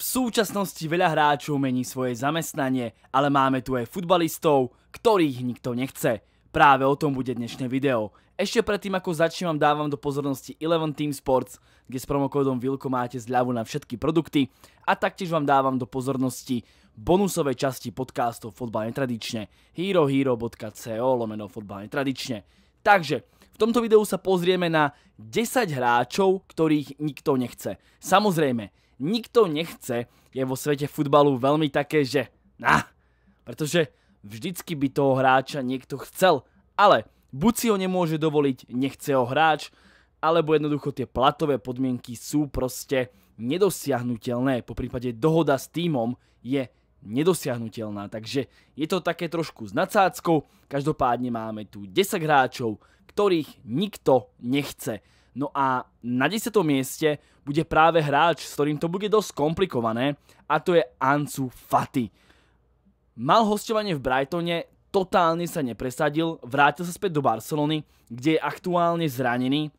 V súčasnosti veľa hráčov mení svoje zamestnanie, ale máme tu aj futbalistov, ktorých nikto nechce. Práve o tom bude dnešné video. Ešte predtým ako začnem vám dávam do pozornosti Eleven Team Sports, kde s promokódom VILKO máte zľavu na všetky produkty a taktiež vám dávam do pozornosti bonusové časti podcastov Fotbal netradične herohero.co lomeno Fotbal netradične. Takže v tomto videu sa pozrieme na 10 hráčov, ktorých nikto nechce. Samozrejme, nikto nechce je vo svete futbalu veľmi také, že na, pretože vždycky by toho hráča niekto chcel, ale buď si ho nemôže dovoliť, nechce ho hráč, alebo jednoducho tie platové podmienky sú proste nedosiahnutelné, po prípade dohoda s týmom je nedosiahnutelná. Takže je to také trošku s nadsáckou, každopádne máme tu 10 hráčov, ktorých nikto nechce. No a na 10. mieste bude práve hráč, s ktorým to bude dosť komplikované a to je Ansu Fati. Mal hostovanie v Brightone, totálne sa nepresadil, vrátil sa späť do Barcelony, kde je aktuálne zranený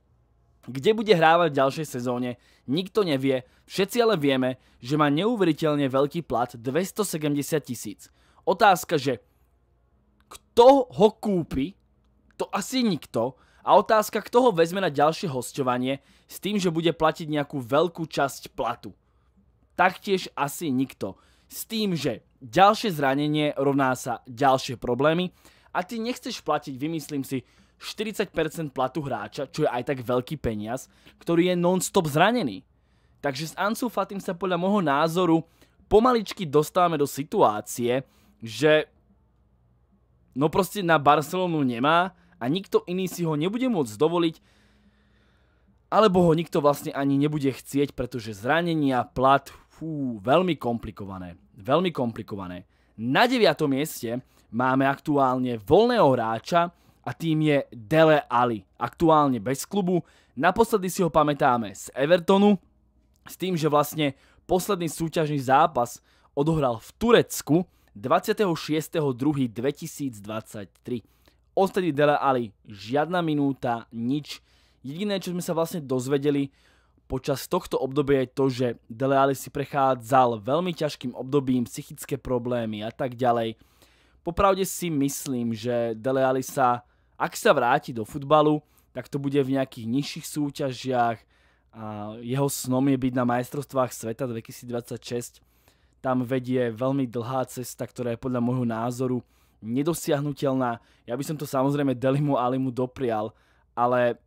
kde bude hrávať v ďalšej sezóne, nikto nevie, všetci ale vieme, že má neuveriteľne veľký plat 270 tisíc. Otázka, že kto ho kúpi, to asi nikto, a otázka, kto ho vezme na ďalšie hostovanie s tým, že bude platiť nejakú veľkú časť platu. Taktiež asi nikto. S tým, že ďalšie zranenie rovná sa ďalšie problémy a ty nechceš platiť, vymyslím si, 40% platu hráča, čo je aj tak veľký peniaz, ktorý je non-stop zranený. Takže s Ansu Fatim sa podľa môjho názoru pomaličky dostávame do situácie, že no proste na Barcelonu nemá a nikto iný si ho nebude môcť dovoliť, alebo ho nikto vlastne ani nebude chcieť, pretože zranenia, plat, fú, veľmi komplikované. Veľmi komplikované. Na 9. mieste máme aktuálne voľného hráča, a tým je Dele Ali, aktuálne bez klubu. Naposledy si ho pamätáme z Evertonu, s tým, že vlastne posledný súťažný zápas odohral v Turecku 26.2.2023. Odtedy Dele Ali žiadna minúta, nič. Jediné, čo sme sa vlastne dozvedeli počas tohto obdobia je to, že Dele Alli si prechádzal veľmi ťažkým obdobím, psychické problémy a tak ďalej. Popravde si myslím, že Dele Alli sa ak sa vráti do futbalu, tak to bude v nejakých nižších súťažiach a jeho snom je byť na majstrovstvách sveta 2026. Tam vedie veľmi dlhá cesta, ktorá je podľa môjho názoru nedosiahnutelná. Ja by som to samozrejme Delimu Alimu doprial, ale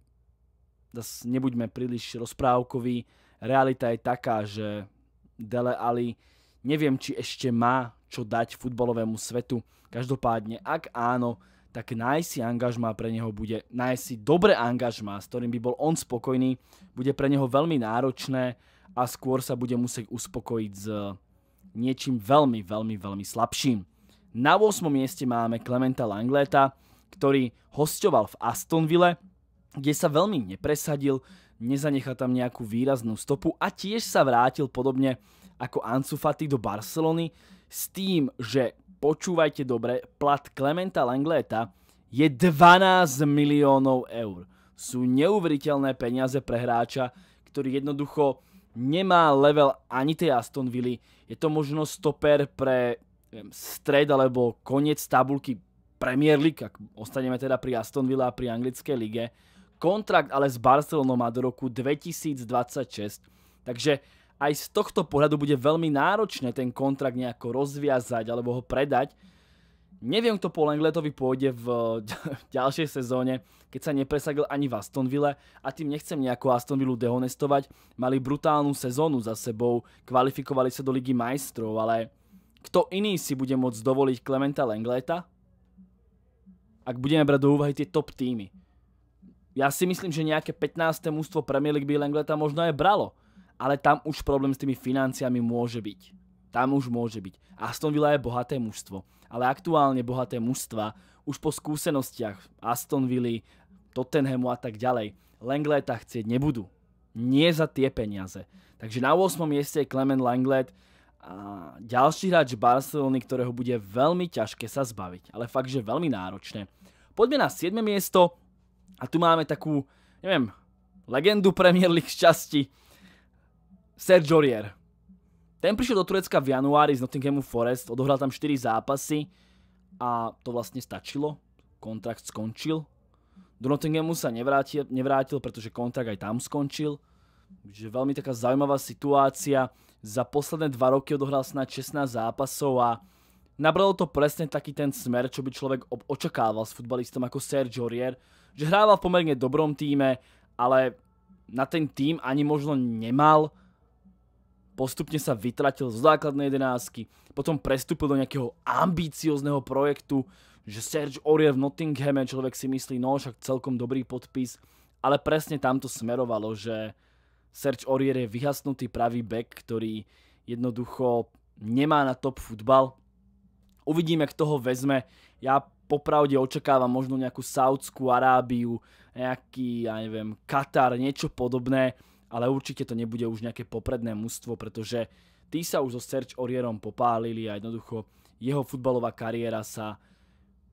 zase nebuďme príliš rozprávkoví. Realita je taká, že Dele Ali neviem, či ešte má čo dať futbalovému svetu. Každopádne, ak áno, tak nájsť si angažma pre neho bude, nájsť si dobré angažma, s ktorým by bol on spokojný, bude pre neho veľmi náročné a skôr sa bude musieť uspokojiť s niečím veľmi, veľmi, veľmi slabším. Na 8. mieste máme Clementa Langleta, ktorý hostoval v Astonville, kde sa veľmi nepresadil, nezanecha tam nejakú výraznú stopu a tiež sa vrátil podobne ako Ansu Fati do Barcelony s tým, že počúvajte dobre, plat Klementa Langléta je 12 miliónov eur. Sú neuveriteľné peniaze pre hráča, ktorý jednoducho nemá level ani tej Aston Villa. Je to možno stoper pre stred alebo koniec tabulky Premier League, ak ostaneme teda pri Aston Villa a pri anglickej lige. Kontrakt ale s Barcelonou má do roku 2026, takže aj z tohto pohľadu bude veľmi náročné ten kontrakt nejako rozviazať alebo ho predať. Neviem, kto po Langletovi pôjde v ďalšej sezóne, keď sa nepresadil ani v Astonville a tým nechcem nejako Astonville dehonestovať. Mali brutálnu sezónu za sebou, kvalifikovali sa do Ligy majstrov, ale kto iný si bude môcť dovoliť Klementa Lengleta? ak budeme brať do úvahy tie top týmy. Ja si myslím, že nejaké 15. mústvo Premier League by Lengleta možno aj bralo, ale tam už problém s tými financiami môže byť. Tam už môže byť. Aston Villa je bohaté mužstvo, ale aktuálne bohaté mužstva už po skúsenostiach Aston Villa, Tottenhamu a tak ďalej Langleta chcieť nebudú. Nie za tie peniaze. Takže na 8. mieste je Clement Langlet, a ďalší hráč Barcelony, ktorého bude veľmi ťažké sa zbaviť, ale fakt, že veľmi náročné. Poďme na 7. miesto a tu máme takú, neviem, legendu Premier League šťastí. Serge Aurier. Ten prišiel do Turecka v januári z Nottinghamu Forest, odohral tam 4 zápasy a to vlastne stačilo. Kontrakt skončil. Do Nottinghamu sa nevrátil, nevrátil pretože kontrakt aj tam skončil. Takže veľmi taká zaujímavá situácia. Za posledné 2 roky odohral snáď 16 zápasov a nabralo to presne taký ten smer, čo by človek očakával s futbalistom ako Serge Jorier, že hrával v pomerne dobrom týme, ale na ten tým ani možno nemal postupne sa vytratil z základnej jedenásky, potom prestúpil do nejakého ambiciozného projektu, že Serge Aurier v Nottinghame, človek si myslí, no však celkom dobrý podpis, ale presne tam to smerovalo, že Serge Aurier je vyhasnutý pravý back, ktorý jednoducho nemá na top futbal. Uvidíme, kto ho vezme. Ja popravde očakávam možno nejakú Saudskú Arábiu, nejaký, ja neviem, Katar, niečo podobné ale určite to nebude už nejaké popredné mužstvo, pretože tí sa už so Serge Orierom popálili a jednoducho jeho futbalová kariéra sa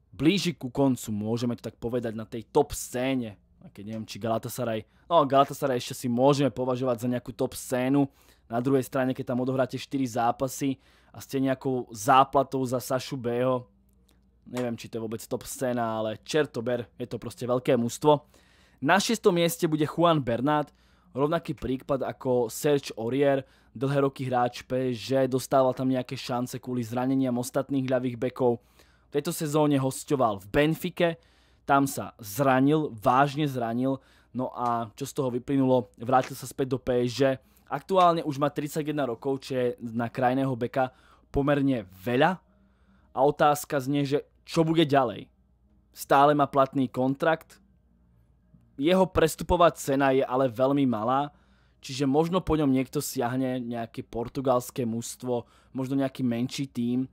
blíži ku koncu, môžeme to tak povedať, na tej top scéne. A keď neviem, či Galatasaray... No, Galatasaray ešte si môžeme považovať za nejakú top scénu. Na druhej strane, keď tam odohráte 4 zápasy a ste nejakou záplatou za Sašu Beho, neviem, či to je vôbec top scéna, ale čertober, je to proste veľké mužstvo. Na šiestom mieste bude Juan Bernard, rovnaký príklad ako Serge Aurier, dlhé roky hráč PSG, dostával tam nejaké šance kvôli zraneniam ostatných ľavých bekov. V tejto sezóne hostoval v Benfike, tam sa zranil, vážne zranil, no a čo z toho vyplynulo, vrátil sa späť do PSG. Aktuálne už má 31 rokov, čo je na krajného beka pomerne veľa a otázka znie, že čo bude ďalej? Stále má platný kontrakt, jeho prestupová cena je ale veľmi malá, čiže možno po ňom niekto siahne nejaké portugalské mužstvo, možno nejaký menší tím.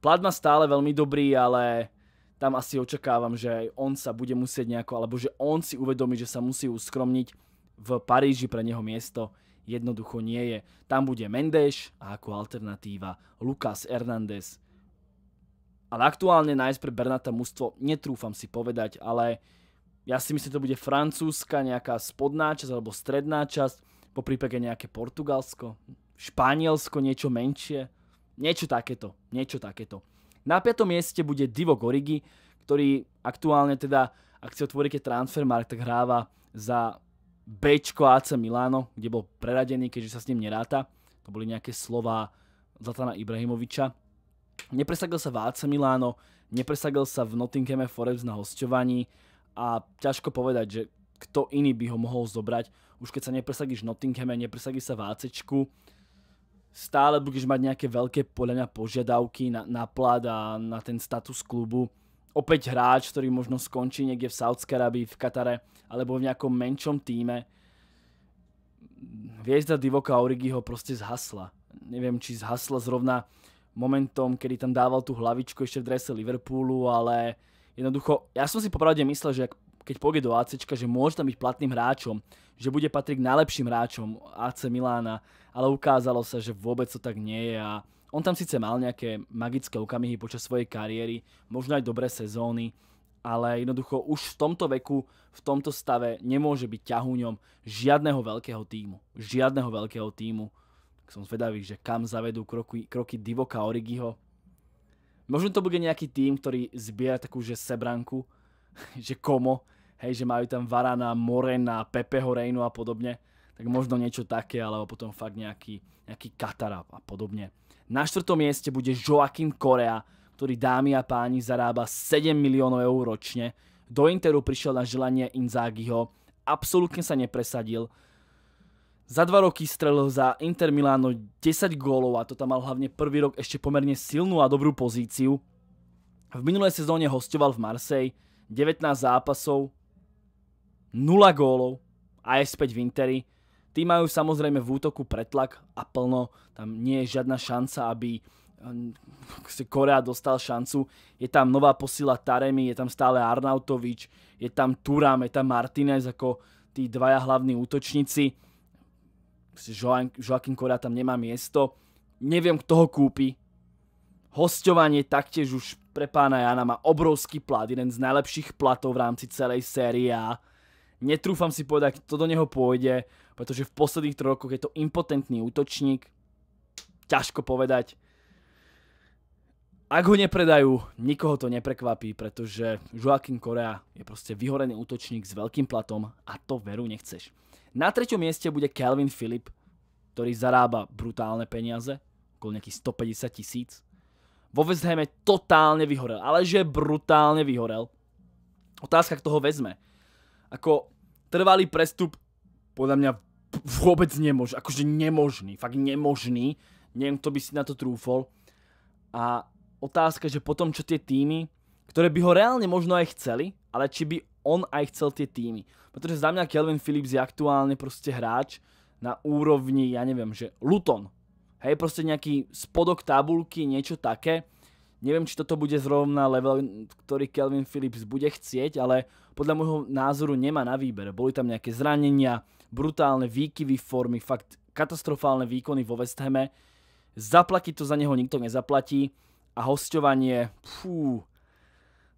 Plat má stále veľmi dobrý, ale tam asi očakávam, že aj on sa bude musieť nejako, alebo že on si uvedomí, že sa musí uskromniť. V Paríži pre neho miesto jednoducho nie je. Tam bude Mendes a ako alternatíva Lucas Hernández. Ale aktuálne nájsť pre Bernata mužstvo netrúfam si povedať, ale ja si myslím, že to bude francúzska nejaká spodná časť alebo stredná časť, po prípade nejaké Portugalsko, Španielsko, niečo menšie, niečo takéto, niečo takéto. Na 5. mieste bude Divo Gorigi, ktorý aktuálne teda, ak si otvoríte Transfermarkt, tak hráva za Bčko AC Milano, kde bol preradený, keďže sa s ním neráta. To boli nejaké slova Zlatana Ibrahimoviča. Nepresadil sa v AC Milano, nepresadil sa v Nottingham Forest na hosťovaní a ťažko povedať, že kto iný by ho mohol zobrať. Už keď sa nepresadíš v Nottinghame, nepresadíš sa v ACčku, stále budeš mať nejaké veľké podľa mňa požiadavky na, na plat a na ten status klubu. Opäť hráč, ktorý možno skončí niekde v Saudskej Arabii, v Katare alebo v nejakom menšom týme. Hviezda Divoka Origi ho proste zhasla. Neviem, či zhasla zrovna momentom, kedy tam dával tú hlavičku ešte v drese Liverpoolu, ale Jednoducho, ja som si popravde myslel, že keď pôjde do AC, že môže tam byť platným hráčom, že bude patriť najlepším hráčom AC Milána, ale ukázalo sa, že vôbec to tak nie je a on tam síce mal nejaké magické okamihy počas svojej kariéry, možno aj dobré sezóny, ale jednoducho už v tomto veku, v tomto stave nemôže byť ťahúňom žiadneho veľkého týmu. Žiadneho veľkého týmu. Tak som zvedavý, že kam zavedú kroky, kroky Divoka Origiho, Možno to bude nejaký tým, ktorý zbiera takú, že sebranku, že komo, hej, že majú tam Varana, Morena, Pepeho Reynu a podobne. Tak možno niečo také, alebo potom fakt nejaký, nejaký Katara a podobne. Na štvrtom mieste bude Joaquin Korea, ktorý dámy a páni zarába 7 miliónov eur ročne. Do Interu prišiel na želanie Inzaghiho, absolútne sa nepresadil, za dva roky strelil za Inter Milano 10 gólov a to tam mal hlavne prvý rok ešte pomerne silnú a dobrú pozíciu. V minulej sezóne hostoval v Marseille 19 zápasov, 0 gólov a je späť v Interi. Tí majú samozrejme v útoku pretlak a plno, tam nie je žiadna šanca, aby ehm, Korea dostal šancu. Je tam nová posila Taremi, je tam stále Arnautovič, je tam Turam, je tam Martinez ako tí dvaja hlavní útočníci Joaquin Korea tam nemá miesto. Neviem, kto ho kúpi. Hostovanie taktiež už pre pána Jana má obrovský plat, jeden z najlepších platov v rámci celej série A. Netrúfam si povedať, kto do neho pôjde, pretože v posledných troch rokoch je to impotentný útočník. Ťažko povedať. Ak ho nepredajú, nikoho to neprekvapí, pretože Joaquin Korea je proste vyhorený útočník s veľkým platom a to veru nechceš. Na treťom mieste bude Calvin Philip, ktorý zarába brutálne peniaze, okolo nejakých 150 tisíc. Vo West Hame totálne vyhorel, ale že brutálne vyhorel. Otázka, kto ho vezme. Ako trvalý prestup, podľa mňa vôbec nemožný, akože nemožný, fakt nemožný. Neviem, kto by si na to trúfol. A otázka, že potom, čo tie týmy, ktoré by ho reálne možno aj chceli, ale či by on aj chcel tie týmy. Pretože za mňa Kelvin Phillips je aktuálne proste hráč na úrovni, ja neviem, že Luton. Hej, proste nejaký spodok tabulky, niečo také. Neviem, či toto bude zrovna level, ktorý Kelvin Phillips bude chcieť, ale podľa môjho názoru nemá na výber. Boli tam nejaké zranenia, brutálne výkyvy formy, fakt katastrofálne výkony vo West Hame. Zaplatiť to za neho nikto nezaplatí a hostovanie, fú,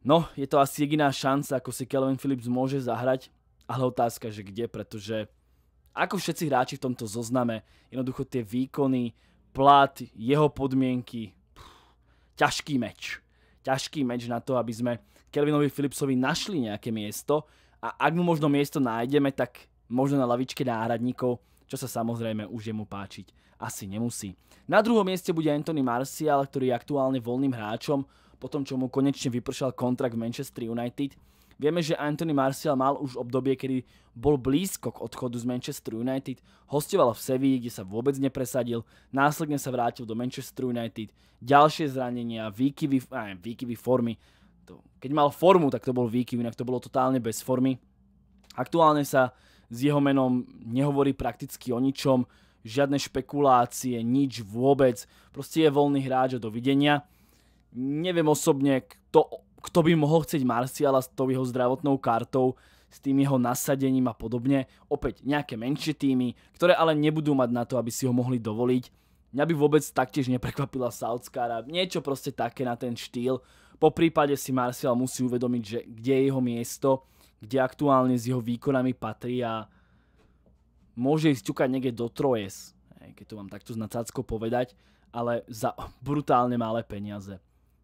No, je to asi jediná šanca, ako si Kelvin Phillips môže zahrať, ale otázka, že kde, pretože ako všetci hráči v tomto zozname, jednoducho tie výkony, plat, jeho podmienky, pff, ťažký meč. Ťažký meč na to, aby sme Kelvinovi Phillipsovi našli nejaké miesto a ak mu možno miesto nájdeme, tak možno na lavičke náhradníkov, čo sa samozrejme už jemu páčiť asi nemusí. Na druhom mieste bude Anthony Martial, ktorý je aktuálne voľným hráčom, po tom, čo mu konečne vypršal kontrakt v Manchester United. Vieme, že Anthony Martial mal už obdobie, kedy bol blízko k odchodu z Manchester United, hostoval v Sevilla, kde sa vôbec nepresadil, následne sa vrátil do Manchester United, ďalšie zranenia, výkyvy, aj, výkyvy formy. Keď mal formu, tak to bol výkyv, inak to bolo totálne bez formy. Aktuálne sa s jeho menom nehovorí prakticky o ničom, žiadne špekulácie, nič vôbec. Proste je voľný hráč a dovidenia neviem osobne, kto, kto by mohol chcieť Marciala s tou jeho zdravotnou kartou, s tým jeho nasadením a podobne. Opäť nejaké menšie týmy, ktoré ale nebudú mať na to, aby si ho mohli dovoliť. Mňa by vôbec taktiež neprekvapila Saudská niečo proste také na ten štýl. Po prípade si Marcial musí uvedomiť, že kde je jeho miesto, kde aktuálne s jeho výkonami patrí a môže ísť ťukať niekde do Trojes, keď to vám takto znacácko povedať, ale za brutálne malé peniaze.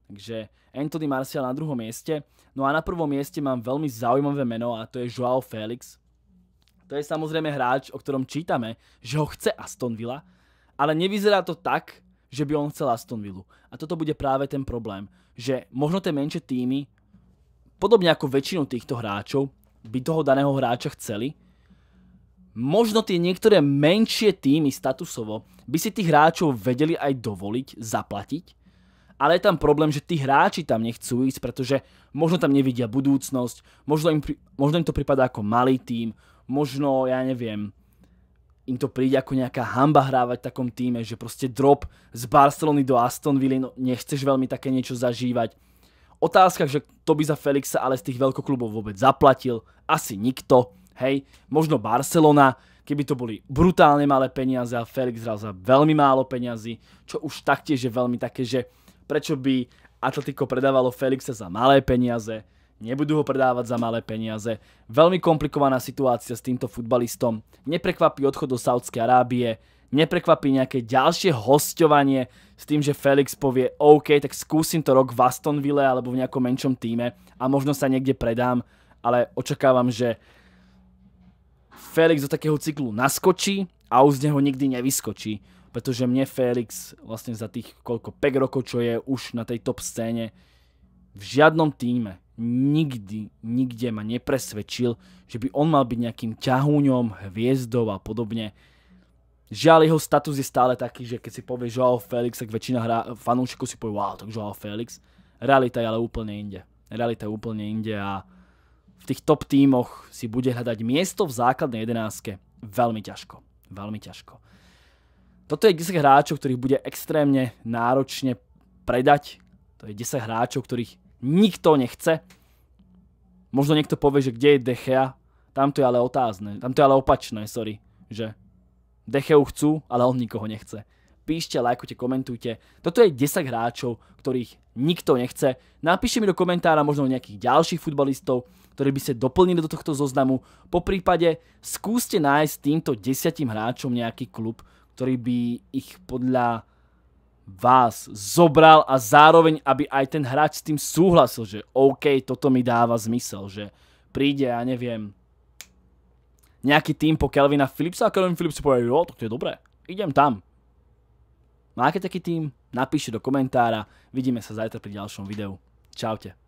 Takže Anthony Martial na druhom mieste. No a na prvom mieste mám veľmi zaujímavé meno a to je Joao Felix. To je samozrejme hráč, o ktorom čítame, že ho chce Aston Villa, ale nevyzerá to tak, že by on chcel Aston Villa. A toto bude práve ten problém, že možno tie menšie týmy, podobne ako väčšinu týchto hráčov, by toho daného hráča chceli, možno tie niektoré menšie týmy statusovo by si tých hráčov vedeli aj dovoliť, zaplatiť, ale je tam problém, že tí hráči tam nechcú ísť, pretože možno tam nevidia budúcnosť, možno im, možno im to prípada ako malý tým, možno, ja neviem, im to príde ako nejaká hamba hrávať v takom týme, že proste drop z Barcelony do Aston Villa, no nechceš veľmi také niečo zažívať. Otázka, že to by za Felixa ale z tých veľkoklubov vôbec zaplatil, asi nikto, hej, možno Barcelona, keby to boli brutálne malé peniaze a Felix hral za veľmi málo peniazy, čo už taktiež je veľmi také, že Prečo by Atletico predávalo Felixa za malé peniaze? Nebudú ho predávať za malé peniaze. Veľmi komplikovaná situácia s týmto futbalistom. Neprekvapí odchod do Saudskej Arábie. Neprekvapí nejaké ďalšie hostovanie s tým, že Felix povie OK, tak skúsim to rok v Astonville alebo v nejakom menšom týme a možno sa niekde predám, ale očakávam, že Felix do takého cyklu naskočí a už z neho nikdy nevyskočí pretože mne Félix vlastne za tých koľko 5 rokov, čo je už na tej top scéne, v žiadnom týme nikdy, nikde ma nepresvedčil, že by on mal byť nejakým ťahúňom, hviezdou a podobne. Žiaľ, jeho status je stále taký, že keď si povie Joao Felix, tak väčšina fanúšikov si povie, wow, tak Joao Felix. Realita je ale úplne inde. Realita je úplne inde a v tých top tímoch si bude hľadať miesto v základnej jedenáctke veľmi ťažko. Veľmi ťažko. Toto je 10 hráčov, ktorých bude extrémne náročne predať. To je 10 hráčov, ktorých nikto nechce. Možno niekto povie, že kde je Dechea. Tam to je ale otázne. Tam to je ale opačné, sorry. Že Decheu chcú, ale on nikoho nechce. Píšte, lajkujte, komentujte. Toto je 10 hráčov, ktorých nikto nechce. Napíšte mi do komentára možno nejakých ďalších futbalistov, ktorí by ste doplnili do tohto zoznamu. Po prípade skúste nájsť týmto 10 hráčom nejaký klub, ktorý by ich podľa vás zobral a zároveň, aby aj ten hráč s tým súhlasil, že OK, toto mi dáva zmysel, že príde, ja neviem, nejaký tým po Kelvina Philipsa a Kelvin Phillips si povie, jo, tak to je dobré, idem tam. Máte no taký tým? Napíšte do komentára. Vidíme sa zajtra pri ďalšom videu. Čaute.